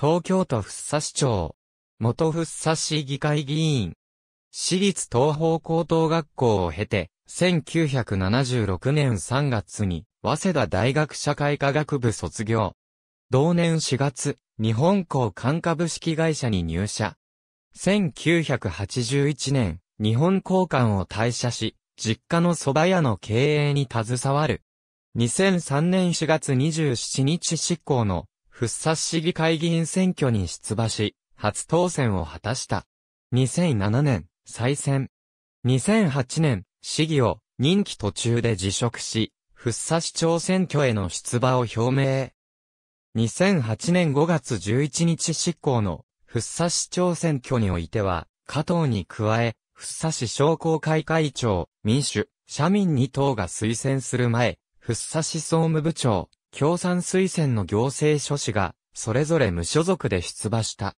東京都福生市長、元福生市議会議員、市立東方高等学校を経て、1976年3月に、早稲田大学社会科学部卒業。同年4月、日本港管株式会社に入社。1981年、日本交館を退社し、実家の蕎麦屋の経営に携わる。2003年4月27日執行の福生市議会議員選挙に出馬し、初当選を果たした。2007年、再選。2008年、市議を任期途中で辞職し、福生市長選挙への出馬を表明。2008年5月11日執行の福生市長選挙においては、加藤に加え、福生市商工会会長、民主、社民2党が推薦する前、福生市総務部長、共産推薦の行政書士が、それぞれ無所属で出馬した。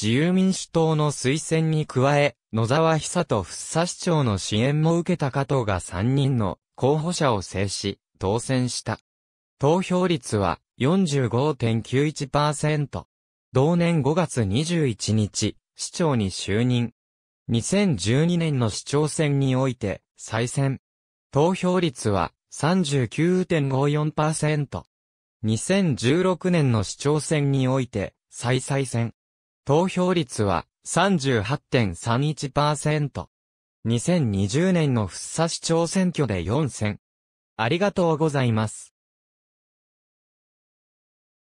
自由民主党の推薦に加え、野沢久と福佐市長の支援も受けた加藤が3人の候補者を制し、当選した。投票率は45.91%。同年5月21日、市長に就任。2012年の市長選において、再選。投票率は39.54%。2016年の市長選において、再再選。投票率は38.31%。2020年の福生市長選挙で4選。ありがとうございます。